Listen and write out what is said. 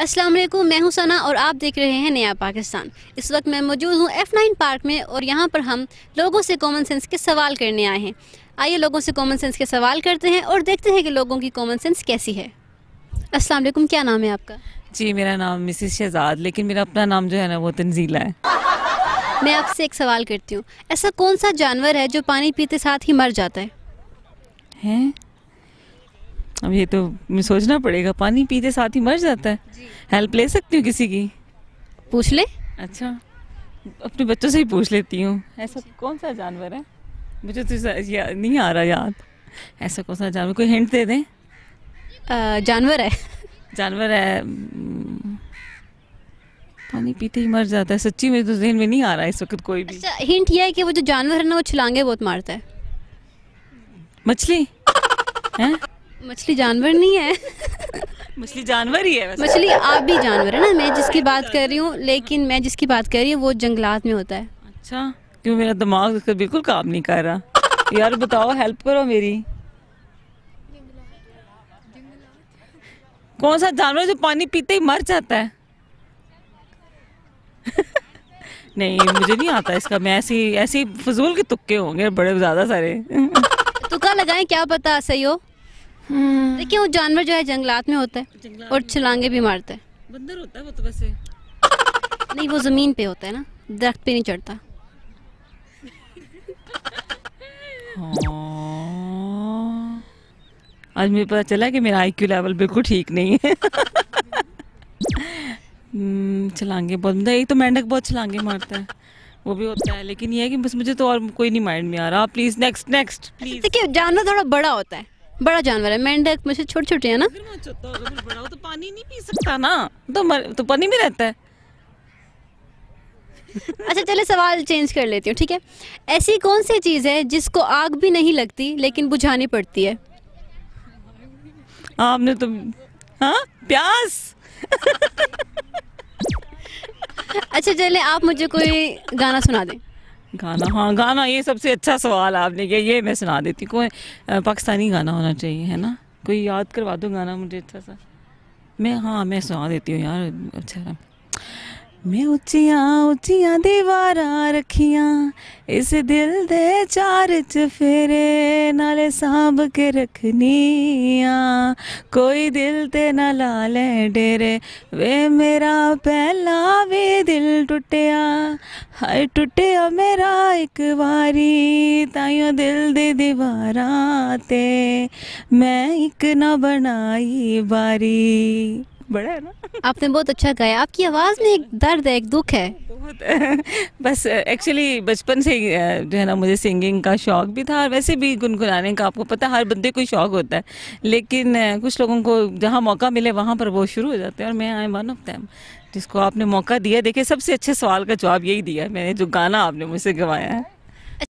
अस्सलाम वालेकुम मैं हूं सना और आप देख रहे हैं नया पाकिस्तान इस वक्त मैं मौजूद हूं नाइन पार्क में और यहां पर हम लोगों से कॉमन सेंस के सवाल करने आए हैं आइए लोगों से कॉमन सेंस के सवाल करते हैं और देखते हैं कि लोगों की कॉमन सेंस कैसी है अस्सलाम वालेकुम क्या नाम है आपका जी मेरा नाम मिसिस शहजाद लेकिन मेरा अपना नाम जो है ना वो तंजीला है मैं आपसे एक सवाल करती हूँ ऐसा कौन सा जानवर है जो पानी पीते साथ ही मर जाता है है? अब ये तो सोचना पड़ेगा पानी पीते साथ ही मर जाता है हेल्प ले सकती हूँ किसी की पूछ ले अच्छा अपने बच्चों से ही पूछ लेती हूँ ऐसा कौन सा जानवर है मुझे तो नहीं आ रहा याद ऐसा कौन सा जानवर कोई हिंट दे दें जानवर है जानवर है पानी पीते ही मर जाता है सच्ची में तो जहन में नहीं आ रहा है इस वक्त कोई भी अच्छा, हिंट यह है कि वो जो जानवर है ना वो छलांगे बहुत मारता है मछली हैं मछली जानवर नहीं है मछली जानवर ही है मछली आप भी जानवर है ना मैं जिसकी बात कर रही हूँ लेकिन मैं जिसकी बात कर रही हूँ वो जंगलात में होता है अच्छा क्यों मेरा दिमाग उसका बिल्कुल काम नहीं कर रहा यार बताओ हेल्प करो मेरी कौन सा जानवर जो पानी पीते ही मर जाता है नहीं मुझे नहीं आता इसका मैं ऐसी ऐसी फजूल के तुक्के होंगे बड़े ज़्यादा सारे तुक्का लगाएं क्या पता सही हो हम्म। देखिए वो जानवर जो है जंगलात में होता है और छलांगे भी मारता है बंदर होता है वो तो वैसे नहीं वो जमीन पे होता है ना दरख्त पे नहीं चढ़ता हाँ। आज मुझे पता चला कि मेरा आईक्यू लेवल बिल्कुल ठीक नहीं है हम्म, छलांगे बहुत मतलब एक तो मेंढक बहुत छलांगे मारता है वो भी होता है लेकिन ये है कि बस मुझे तो और कोई नहीं माइंड में आ रहा प्लीज नेक्स्ट नेक्स्ट प्लीज देखिए जानवर थोड़ा बड़ा होता है बड़ा जानवर है मेंढक मुझे छोटे छोटे है ना तो पानी नहीं पी सकता ना तो मर, तो पानी में रहता है अच्छा चले सवाल चेंज कर लेती हूँ ठीक है ऐसी कौन सी चीज़ है जिसको आग भी नहीं लगती लेकिन बुझानी पड़ती है आपने तो हाँ प्यास अच्छा चले आप मुझे कोई गाना सुना दें गाना हाँ गाना ये सबसे अच्छा सवाल आपने किया ये मैं सुना देती कोई पाकिस्तानी गाना होना चाहिए है ना कोई याद करवा दो गाना मुझे अच्छा सा मैं हाँ मैं सुना देती हूँ यार अच्छा ਮੈਂ ਉੱਚੀਆਂ ਉੱਚੀਆਂ ਦੀਵਾਰਾਂ ਰੱਖੀਆਂ ਇਸ ਦਿਲ ਦੇ ਚਾਰ ਚ ਫੇਰੇ ਨਾਲੇ ਸਾਂਭ ਕੇ ਰੱਖਨੀਆਂ ਕੋਈ ਦਿਲ ਤੇ ਨਾ ਲਾ ਲੈ ਡੇਰੇ ਵੇ ਮੇਰਾ ਪਹਿਲਾ ਵੇ ਦਿਲ ਟੁੱਟਿਆ ਹਾਏ ਟੁੱਟਿਆ ਮੇਰਾ ਇੱਕ ਵਾਰੀ ਤਾਇਓ ਦਿਲ ਦੀ ਦੀਵਾਰਾਂ ਤੇ ਮੈਂ ਇੱਕ ਨਾ ਬਣਾਈ ਵਾਰੀ बड़ा है ना आपने बहुत अच्छा गाया आपकी आवाज़ में एक दर्द है एक दुख है बहुत बस एक्चुअली बचपन से जो है ना मुझे सिंगिंग का शौक़ भी था और वैसे भी गुनगुनाने का आपको पता हर बंदे को शौक़ होता है लेकिन कुछ लोगों को जहाँ मौका मिले वहाँ पर वो शुरू हो जाते हैं और मैं आई वन ऑफ टाइम जिसको आपने मौका दिया देखिए सबसे अच्छे सवाल का जवाब यही दिया है मैंने जो गाना आपने मुझसे गवाया है